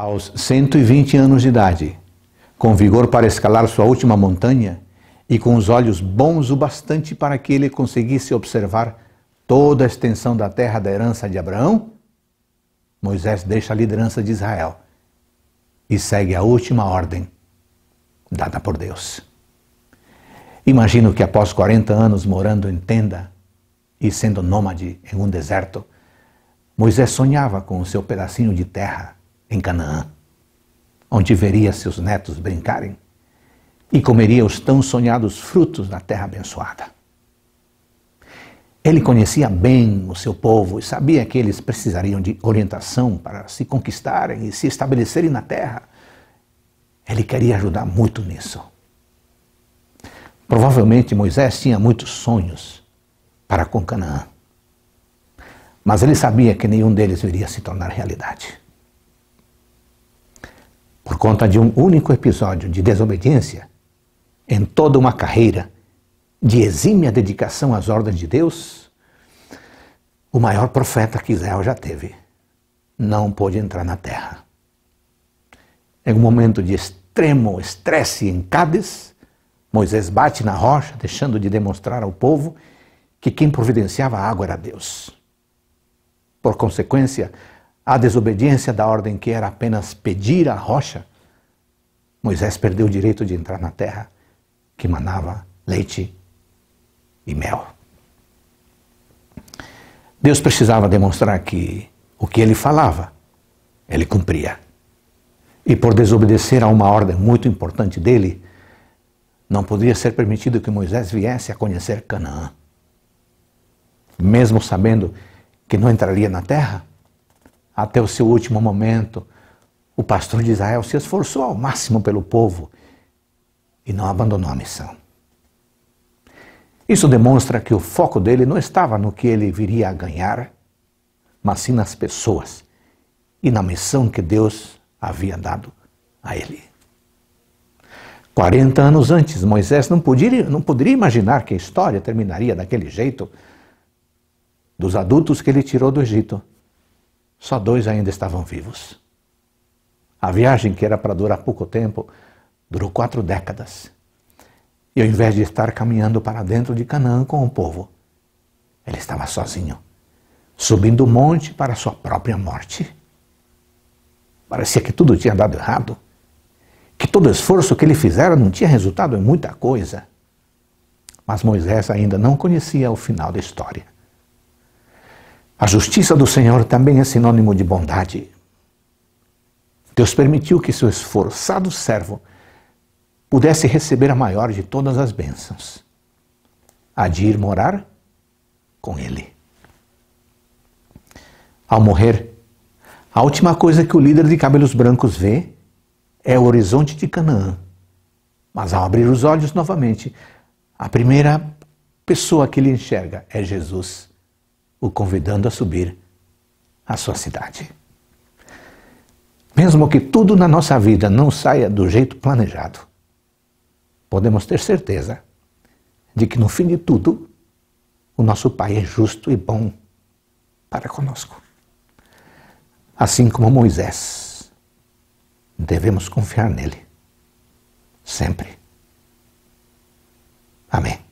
aos 120 anos de idade, com vigor para escalar sua última montanha e com os olhos bons o bastante para que ele conseguisse observar toda a extensão da terra da herança de Abraão, Moisés deixa a liderança de Israel e segue a última ordem dada por Deus. Imagino que após 40 anos morando em tenda e sendo nômade em um deserto, Moisés sonhava com o seu pedacinho de terra em Canaã, onde veria seus netos brincarem e comeria os tão sonhados frutos da terra abençoada. Ele conhecia bem o seu povo e sabia que eles precisariam de orientação para se conquistarem e se estabelecerem na terra. Ele queria ajudar muito nisso. Provavelmente Moisés tinha muitos sonhos para com Canaã, mas ele sabia que nenhum deles viria se tornar realidade por conta de um único episódio de desobediência, em toda uma carreira de exímia dedicação às ordens de Deus, o maior profeta que Israel já teve não pôde entrar na terra. Em um momento de extremo estresse em Cádiz, Moisés bate na rocha, deixando de demonstrar ao povo que quem providenciava a água era Deus. Por consequência, a desobediência da ordem que era apenas pedir a rocha, Moisés perdeu o direito de entrar na terra que manava leite e mel. Deus precisava demonstrar que o que ele falava, ele cumpria. E por desobedecer a uma ordem muito importante dele, não poderia ser permitido que Moisés viesse a conhecer Canaã. Mesmo sabendo que não entraria na terra, até o seu último momento, o pastor de Israel se esforçou ao máximo pelo povo e não abandonou a missão. Isso demonstra que o foco dele não estava no que ele viria a ganhar, mas sim nas pessoas e na missão que Deus havia dado a ele. 40 anos antes, Moisés não poderia, não poderia imaginar que a história terminaria daquele jeito dos adultos que ele tirou do Egito só dois ainda estavam vivos. A viagem, que era para durar pouco tempo, durou quatro décadas. E ao invés de estar caminhando para dentro de Canaã com o povo, ele estava sozinho, subindo o monte para sua própria morte. Parecia que tudo tinha dado errado, que todo esforço que ele fizera não tinha resultado em muita coisa. Mas Moisés ainda não conhecia o final da história. A justiça do Senhor também é sinônimo de bondade. Deus permitiu que seu esforçado servo pudesse receber a maior de todas as bênçãos, a de ir morar com ele. Ao morrer, a última coisa que o líder de cabelos brancos vê é o horizonte de Canaã. Mas ao abrir os olhos novamente, a primeira pessoa que ele enxerga é Jesus o convidando a subir à sua cidade. Mesmo que tudo na nossa vida não saia do jeito planejado, podemos ter certeza de que no fim de tudo, o nosso Pai é justo e bom para conosco. Assim como Moisés, devemos confiar nele, sempre. Amém.